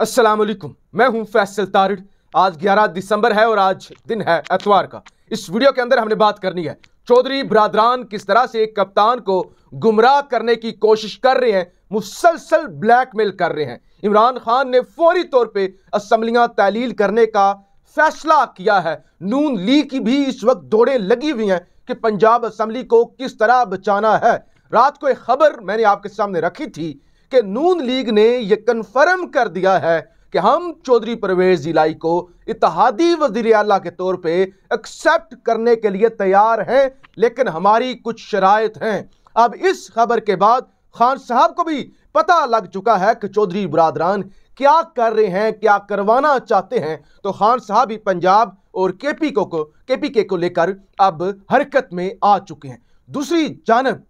अस्सलाम वालेकुम मैं हूं फैसल तारिड आज 11 दिसंबर है और आज दिन है एतवार का इस वीडियो के अंदर हमने बात करनी है चौधरी बरादरान किस तरह से एक कप्तान को गुमराह करने की कोशिश कर रहे हैं मुसलसल ब्लैकमेल कर रहे हैं इमरान खान ने फौरी तौर पर असम्बलियाँ तहलील करने का फैसला किया है नून लीग की भी इस वक्त दौड़ें लगी हुई हैं कि पंजाब असम्बली को किस तरह बचाना है रात को एक खबर मैंने आपके सामने रखी थी कि नून लीग ने यह कन्फर्म कर दिया है कि हम चौधरी परवेज जिलाई को इतिहादी वजीर अला के तौर पर एक्सेप्ट करने के लिए तैयार हैं लेकिन हमारी कुछ शराय हैं अब इस खबर के बाद खान साहब को भी पता लग चुका है कि चौधरी बरदरान क्या कर रहे हैं क्या करवाना चाहते हैं तो खान साहब भी पंजाब और के पी को के पी के को लेकर अब हरकत में आ चुके हैं दूसरी जानब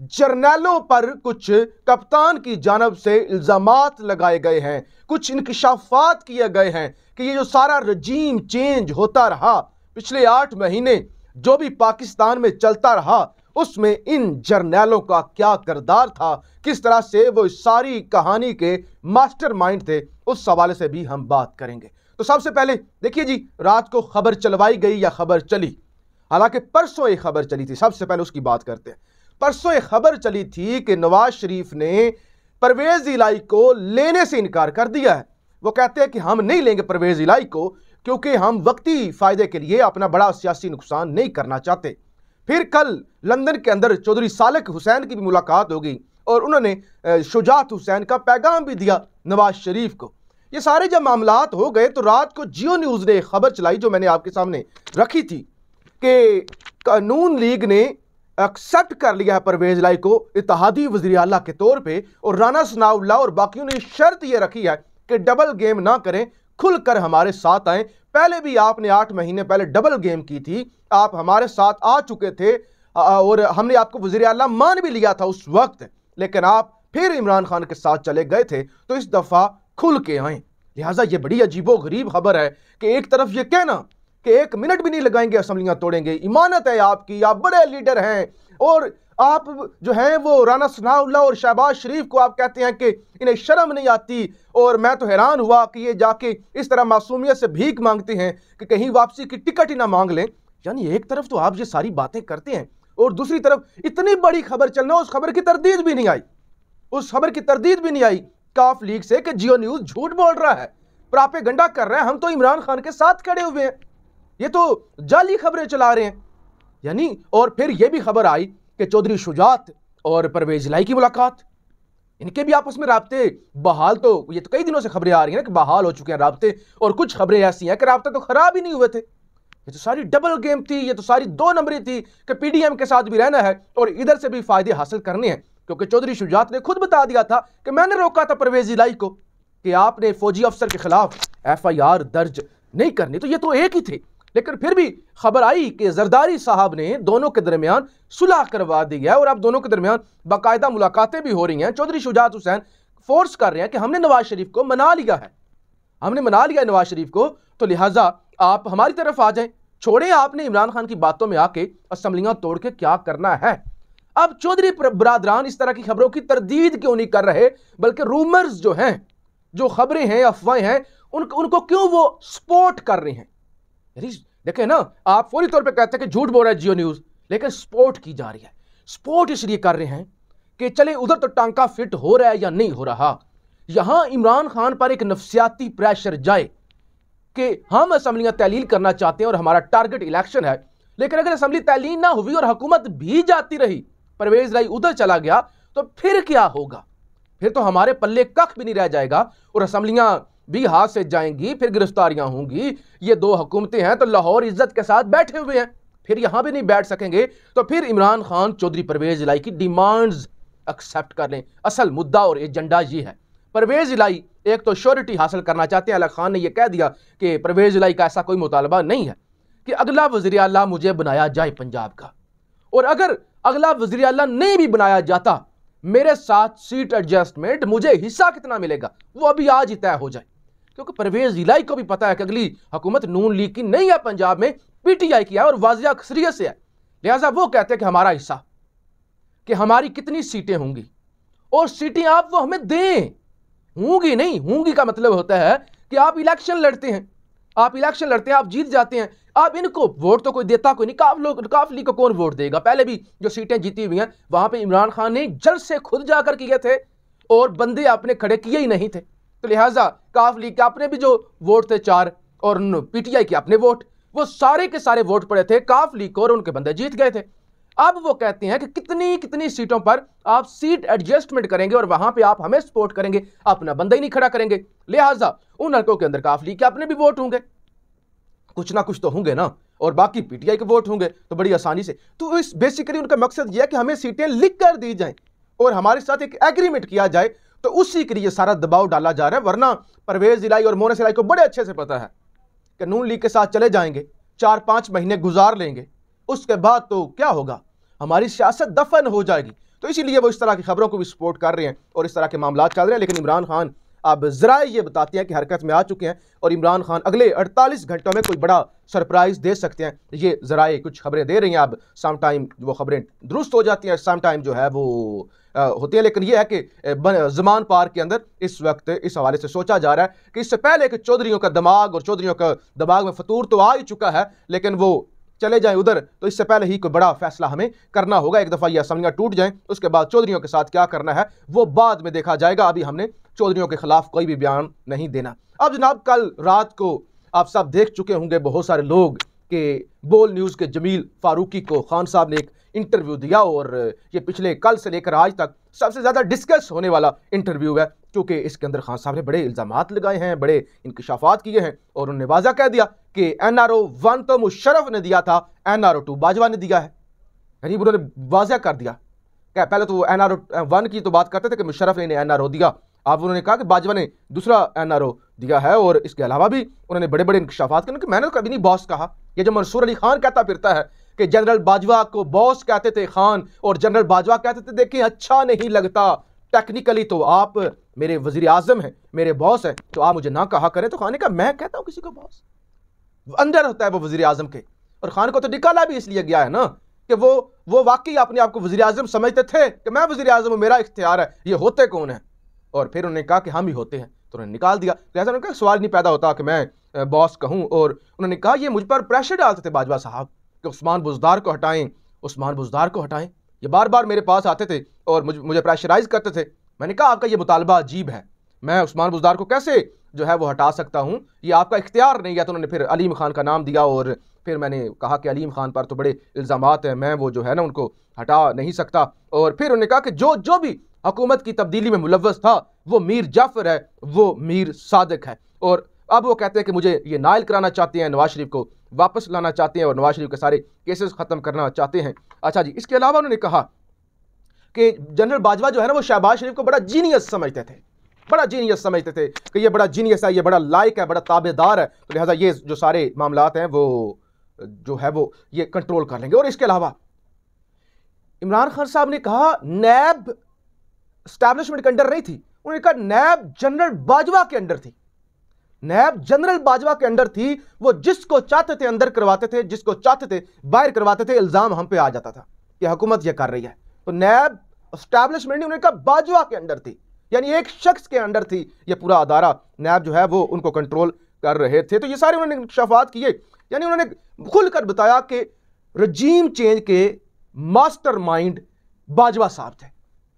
जर्नैलों पर कुछ कप्तान की जानब से इल्ज़ाम लगाए गए हैं कुछ इनकशाफात किए गए हैं कि ये जो सारा रजीम चेंज होता रहा पिछले आठ महीने जो भी पाकिस्तान में चलता रहा उसमें इन जर्नैलों का क्या करदार था किस तरह से वो इस सारी कहानी के मास्टरमाइंड थे उस सवाल से भी हम बात करेंगे तो सबसे पहले देखिए जी रात को खबर चलवाई गई या खबर चली हालांकि परसों एक खबर चली थी सबसे पहले उसकी बात करते हैं परसों एक खबर चली थी कि नवाज शरीफ ने परवेज़ इलाई को लेने से इनकार कर दिया है वो कहते हैं कि हम नहीं लेंगे परवेज़ इलाई को क्योंकि हम वक्ती फ़ायदे के लिए अपना बड़ा सियासी नुकसान नहीं करना चाहते फिर कल लंदन के अंदर चौधरी सालक हुसैन की भी मुलाकात हो गई और उन्होंने शुजात हुसैन का पैगाम भी दिया नवाज शरीफ को ये सारे जब मामला हो गए तो रात को जियो न्यूज़ ने खबर चलाई जो मैंने आपके सामने रखी थी कि कानून लीग ने एक्सेप्ट कर लिया है परवेज लाई को इतिहादी वजी अला के तौर पर और राना सनाउल्ला और बाकियों ने शर्त यह रखी है कि डबल गेम ना करें खुलकर हमारे साथ आए पहले भी आपने आठ महीने पहले डबल गेम की थी आप हमारे साथ आ चुके थे और हमने आपको वजी अला मान भी लिया था उस वक्त लेकिन आप फिर इमरान खान के साथ चले गए थे तो इस दफ़ा खुल के आए लिहाजा ये बड़ी अजीबो गरीब खबर है कि एक तरफ ये कहना कि एक मिनट भी नहीं लगाएंगे असम्बलियां तोड़ेंगे इमानत है आपकी आप बड़े लीडर हैं और आप जो हैं वो राना सनाउल्ला और शहबाज शरीफ को आप कहते हैं कि इन्हें शर्म नहीं आती और मैं तो हैरान हुआ कि ये जाके इस तरह मासूमियत से भीख मांगते हैं कि कहीं वापसी की टिकट ही ना मांग लें यानी एक तरफ तो आप ये सारी बातें करते हैं और दूसरी तरफ इतनी बड़ी खबर चलना उस खबर की तरदीद भी नहीं आई उस खबर की तरदीद भी नहीं आई काफ लीग से कि जियो न्यूज़ झूठ बोल रहा है प्रापे गंडा कर रहे हैं हम तो इमरान खान के साथ खड़े हुए हैं ये तो जाली खबरें चला रहे हैं यानी और फिर यह भी खबर आई कि चौधरी शुजात और परवेज लाई की मुलाकात इनके भी आपस में रबते बहाल तो ये तो कई दिनों से खबरें आ रही हैं ना कि बहाल हो चुके हैं रबते और कुछ खबरें ऐसी हैं कि रबते तो ख़राब ही नहीं हुए थे ये तो सारी डबल गेम थी ये तो सारी दो नंबरी थी कि पीडीएम के साथ भी रहना है और इधर से भी फ़ायदे हासिल करने हैं क्योंकि चौधरी शुजात ने खुद बता दिया था कि मैंने रोका था परवेज इलाई को कि आपने फौजी अफसर के खिलाफ एफ आई आर दर्ज नहीं करनी तो ये तो एक ही थे लेकिन फिर भी खबर आई कि जरदारी साहब ने दोनों के दरमियान सुलह करवा दी है और अब दोनों के दरमियान बाकायदा मुलाकातें भी हो रही हैं चौधरी शुजात हुसैन फोर्स कर रहे हैं कि हमने नवाज शरीफ को मना लिया है हमने मना लिया नवाज शरीफ को तो लिहाजा आप हमारी तरफ आ जाएं छोड़े आपने इमरान खान की बातों में आके असम्बलियां तोड़ के क्या करना है अब चौधरी बरदरान इस तरह की खबरों की तरदीद क्यों नहीं कर रहे बल्कि रूमर्स जो हैं जो खबरें हैं अफवाहें हैं उन, उनको क्यों वो सपोर्ट कर रहे हैं देखे ना आप फौरी तौर पे कहते हैं कि झूठ बोल रहा है जियो न्यूज़ लेकिन सपोर्ट की जा रही है सपोर्ट इसलिए कर रहे हैं कि चले उधर तो टांका फिट हो रहा है या नहीं हो रहा यहां इमरान खान पर एक नफसियाती प्रेशर जाए कि हम असम्बलियां तहलील करना चाहते हैं और हमारा टारगेट इलेक्शन है लेकिन अगर असम्बली तहलील ना हुई और हुकूमत भी जाती रही परवेज राय उधर चला गया तो फिर क्या होगा फिर तो हमारे पल्ले कख भी नहीं रह जाएगा और असम्बलियां भी हाथ से जाएंगी फिर गिरफ्तारियां होंगी ये दो हुकूमतें हैं तो लाहौर इज्जत के साथ बैठे हुए हैं फिर यहां भी नहीं बैठ सकेंगे तो फिर इमरान खान चौधरी परवेज इलाई की डिमांड्स एक्सेप्ट कर लें असल मुद्दा और एजेंडा ये है परवेज इलाई एक तो श्योरिटी हासिल करना चाहते हैं अला खान ने यह कह दिया कि परवेज इलाई का ऐसा कोई मुतालबा नहीं है कि अगला वजी अला मुझे बनाया जाए पंजाब का और अगर अगला वजी अला नहीं भी बनाया जाता मेरे साथ सीट एडजस्टमेंट मुझे हिस्सा कितना मिलेगा वो अभी आज ही तय हो जाए क्योंकि परवेज इलाई को भी पता है कि अगली हुकूमत नून लीग की नहीं है पंजाब में पीटीआई की है और वाजिया अक्सरियत से है लिहाजा वो कहते हैं कि हमारा हिस्सा कि हमारी कितनी सीटें होंगी और सीटें आप वो हमें दें होंगी नहीं होंगी का मतलब होता है कि आप इलेक्शन लड़ते हैं आप इलेक्शन लड़ते हैं आप जीत जाते हैं आप इनको वोट तो कोई देता कोई नहीं काफ लोग काफ लीग को कौन वोट देगा पहले भी जो सीटें जीती हुई हैं वहां पर इमरान खान ने जल से खुद जाकर किए थे और बंदे आपने खड़े किए ही नहीं थे तो लिहाजा काफ लीग के अपने भी जो वोट थे चार और पीटीआई के अपने वोट वो सारे के सारे वोट पड़े थे काफ लीग को और उनके बंदे जीत गए थे अब वो कहते हैं कि कितनी कितनी सीटों पर आप सीट एडजस्टमेंट करेंगे और वहां पे आप हमें सपोर्ट करेंगे अपना बंदा ही नहीं खड़ा करेंगे लिहाजा उन हल्कों के अंदर काफ लीग के अपने भी वोट होंगे कुछ ना कुछ तो होंगे ना और बाकी पीटीआई के वोट होंगे तो बड़ी आसानी से तो इस बेसिकली उनका मकसद यह है कि हमें सीटें लिख कर दी जाएं और हमारे साथ एक एग्रीमेंट किया जाए तो उसी के लिए सारा दबाव डाला जा रहा है वरना परवेज इलाई और मोनस इलाई को बड़े अच्छे से पता है कि नून लीग के साथ चले जाएंगे चार पाँच महीने गुजार लेंगे उसके बाद तो क्या होगा हमारी सियासत दफन हो जाएगी तो इसीलिए वो इस तरह की खबरों को भी सपोर्ट कर रहे हैं और इस तरह के मामला चल रहे हैं लेकिन इमरान खान अब ज़रा ये बताते हैं कि हरकत में आ चुके हैं और इमरान खान अगले अड़तालीस घंटों में कोई बड़ा सरप्राइज़ दे सकते हैं ये ज़राए कुछ खबरें दे रही हैं अब सम टाइम वो खबरें दुरुस्त हो जाती हैं सम टाइम जो है वो होती है लेकिन यह है कि जमान पार के अंदर इस वक्त इस हवाले से सोचा जा रहा है कि इससे पहले कि चौधरीों का दिमाग और चौधरीों का दिमाग में फतूर तो आ ही चुका है लेकिन वो चले जाएं उधर तो इससे पहले ही कोई बड़ा फैसला हमें करना होगा एक दफ़ा ये असम्बलियाँ टूट जाएं उसके बाद चौधरी के साथ क्या करना है वो बाद में देखा जाएगा अभी हमने चौधरी के खिलाफ कोई भी बयान नहीं देना अब जनाब कल रात को आप सब देख चुके होंगे बहुत सारे लोग के बोल न्यूज़ के जमील फारूकी को खान साहब ने एक इंटरव्यू दिया और ये पिछले कल से लेकर आज तक सबसे ज़्यादा डिस्कस होने वाला इंटरव्यू है चूँकि इसके अंदर खान साहब ने बड़े इल्ज़ाम लगाए हैं बड़े इंकशाफात किए हैं और उन्होंने वाजा कह दिया कि एन आर ओ वन तो मुशरफ ने दिया था N R O two Bajwa ने दिया है यानी उन्होंने वाजा कर दिया क्या पहले तो वो एन आर ओ वन की तो बात करते थे कि मुशरफ ने एन आर ओ दिया अब उन्होंने कहा कि बाजवा ने दूसरा एन आर ओ दिया है और इसके अलावा भी उन्होंने बड़े बड़े इंकशाफात किए मैंने तो कभी नहीं बॉस कहा यह जो मंसूर अली खान कहता फिरता है कि जनरल बाजवा को बॉस कहते थे खान और जनरल बाजवा कहते थे देखिए अच्छा नहीं लगता टेक्निकली तो आप मेरे वजीर आजम हैं मेरे बॉस हैं तो आप मुझे ना कहा करें तो खाने का मैं कहता हूँ किसी को बॉस अंदर होता है वो वजी अजम के और खान को तो निकाला भी इसलिए गया है ना कि वो वो वाकई अपने आप को वजी अजम समझते थे कि मैं वजी आजम हूँ मेरा इख्तियार है ये होते कौन है और फिर उन्होंने कहा कि हम ही होते हैं तो उन्होंने निकाल दिया तो ऐसा उन्होंने कहा सवाल नहीं पैदा होता कि मैं बॉस कहूँ और उन्होंने कहा ये मुझ पर प्रेशर डालते थे बाजवा साहब कि उस्मान बुजदार को हटाएं उस्मान बुजदार को हटाएं ये बार बार मेरे पास आते थे और मुझे मुझे प्रेशराइज करते थे मैंने कहा आपका ये मुतालबा अजीब है मैं उस्मान बुजदार को कैसे जो है वो हटा सकता हूँ ये आपका इख्तियार नहीं है तो उन्होंने फिर अलीम ख़ान का नाम दिया और फिर मैंने कहा कि अलीम ख़ान पर तो बड़े इल्ज़ाम हैं मैं वो जो है ना उनको हटा नहीं सकता और फिर उन्होंने कहा कि जो जो भी हकूमत की तब्दीली में मुलवस था वो मीर जाफ़र है वो मीर सादक है और अब वो कहते हैं कि मुझे ये नायल कराना चाहते हैं नवाज शरीफ को वापस लाना चाहते हैं और नवाज शरीफ के सारे केसेस ख़त्म करना चाहते हैं अच्छा जी इसके अलावा उन्होंने कहा कि जनरल बाजवा जो है ना वो शहबाज शरीफ को बड़ा जीनियस समझते थे बड़ा जीनियस समझते थे कि ये बड़ा जीनियस है ये बड़ा लायक है बड़ा ताबेदार है तो लिहाजा ये जो सारे मामला हैं वो जो है वो ये कंट्रोल कर लेंगे और इसके अलावा इमरान खान साहब ने कहा नैब स्टैब्लिशमेंट के अंडर नहीं थी उन्होंने कहा नैब जनरल बाजवा के अंडर थी नैब जनरल बाजवा के अंडर थी वो जिसको चाहते थे अंदर करवाते थे जिसको चाहते थे बाहर करवाते थे इल्ज़ाम हम पे आ जाता था कि हुकूमत ये कर रही है तो नैब स्टैब्लिशमेंट उन्होंने कहा बाजवा के अंडर थी यानी एक शख्स के अंडर थी ये पूरा अदारा नैब जो है वो उनको कंट्रोल कर रहे थे तो ये सारे उन्होंने शफात किए यानी उन्होंने खुलकर बताया कि रजीम चेंज के मास्टर माइंड बाजवा साहब थे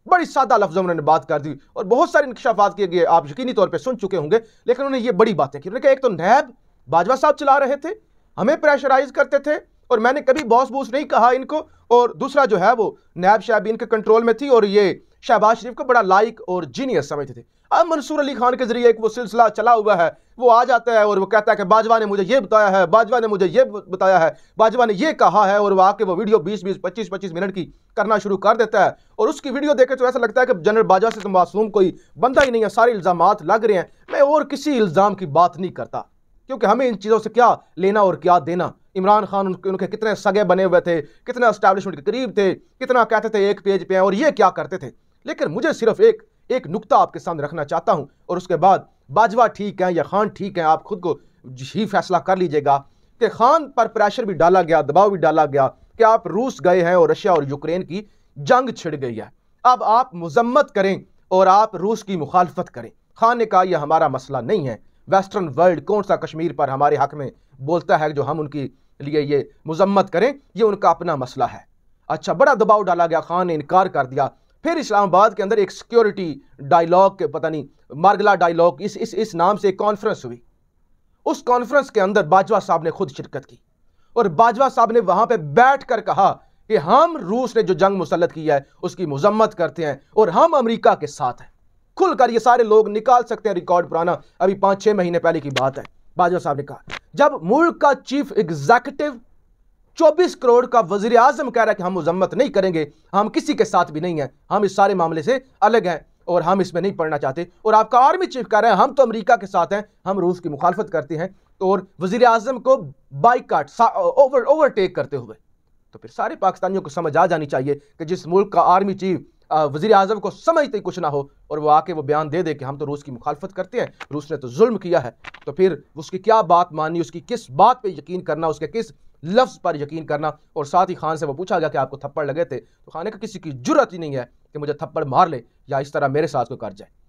बड़ी सादा लफ्जों में उन्होंने बात कर दी और बहुत सारे इंकशाफात किए गए आप यकीनी तौर पर सुन चुके होंगे लेकिन उन्होंने ये बड़ी बातें की उन्होंने कहा एक तो नैब बाजवा साहब चला रहे थे हमें प्रेशराइज करते थे और मैंने कभी बॉस बूस नहीं कहा इनको और दूसरा जो है वो नैब शायब इनके कंट्रोल में थी और ये शहबाज शरीफ को बड़ा लाइक और जीनियस समझते थे अब मंसूर अली खान के जरिए एक वो सिलसिला चला हुआ है वो आ जाता है और वो कहता है कि बाजवा ने मुझे ये बताया है बाजवा ने मुझे ये बताया है बाजवा ने ये कहा है और वो आके वो वीडियो 20 20 25 25 मिनट की करना शुरू कर देता है और उसकी वीडियो देखे तो ऐसा लगता है कि जनरल बाजवा से तो मासूम कोई बंदा ही नहीं है सारे इल्ज़ाम लग रहे हैं मैं और किसी इल्ज़ाम की बात नहीं करता क्योंकि हमें इन चीज़ों से क्या लेना और क्या देना इमरान खान उनके उनके कितने सगे बने हुए थे कितना इस्टेब्लिशमेंट के करीब थे कितना कहते थे एक पेज पे हैं और ये क्या करते थे लेकिन मुझे सिर्फ एक एक नुकता आपके सामने रखना चाहता हूं और उसके बाद बाजवा ठीक है या खान ठीक है आप खुद को ही फैसला कर लीजिएगा कि खान पर प्रेशर भी डाला गया दबाव भी डाला गया कि आप रूस गए हैं और रशिया और यूक्रेन की जंग छिड़ गई है अब आप मजम्मत करें और आप रूस की मुखालफत करें खान ने कहा यह हमारा मसला नहीं है वेस्टर्न वर्ल्ड कौन सा कश्मीर पर हमारे हक में बोलता है जो हम उनकी लिए ये मजम्मत करें ये उनका अपना मसला है अच्छा बड़ा दबाव डाला गया खान ने इनकार कर दिया फिर इस्लामाबाद के अंदर एक सिक्योरिटी डायलॉग पता नहीं मार्गला डायलॉग इस इस इस नाम से एक कॉन्फ्रेंस हुई उस कॉन्फ्रेंस के अंदर बाजवा साहब ने खुद शिरकत की और बाजवा साहब ने वहां पर बैठ कर कहा कि हम रूस ने जो जंग मुसलत की है उसकी मजम्मत करते हैं और हम अमरीका के साथ हैं खुलकर ये सारे लोग निकाल सकते हैं रिकॉर्ड पुराना अभी पांच छह महीने पहले की बात है बाजवा साहब ने कहा जब मुल्क का चीफ एग्जीक्यूटिव चौबीस करोड़ का वजीर अजम कह रहा है कि हम मजम्मत नहीं करेंगे हम किसी के साथ भी नहीं हैं हम इस सारे मामले से अलग हैं और हम इसमें नहीं पढ़ना चाहते और आपका आर्मी चीफ कह रहे हैं हम तो अमेरिका के साथ हैं हम रूस की मुखालफत करते हैं और वजीर अजम को काट ओवर ओवरटेक करते हुए तो फिर सारे पाकिस्तानियों को समझ आ जानी चाहिए कि जिस मुल्क का आर्मी चीफ वजीर अजम को समझते कुछ ना हो और वो आके वो बयान दे दे कि हम तो रूस की मुखालफत करते हैं रूस ने तो जुल्म किया है तो फिर उसकी क्या बात माननी उसकी किस बात पर यकीन करना उसके किस लफ्ज़ पर यकीन करना और साथ ही खान से वो पूछा गया कि आपको थप्पड़ लगे थे तो खान का किसी की जरूरत ही नहीं है कि मुझे थप्पड़ मार ले या इस तरह मेरे साथ को कर जाए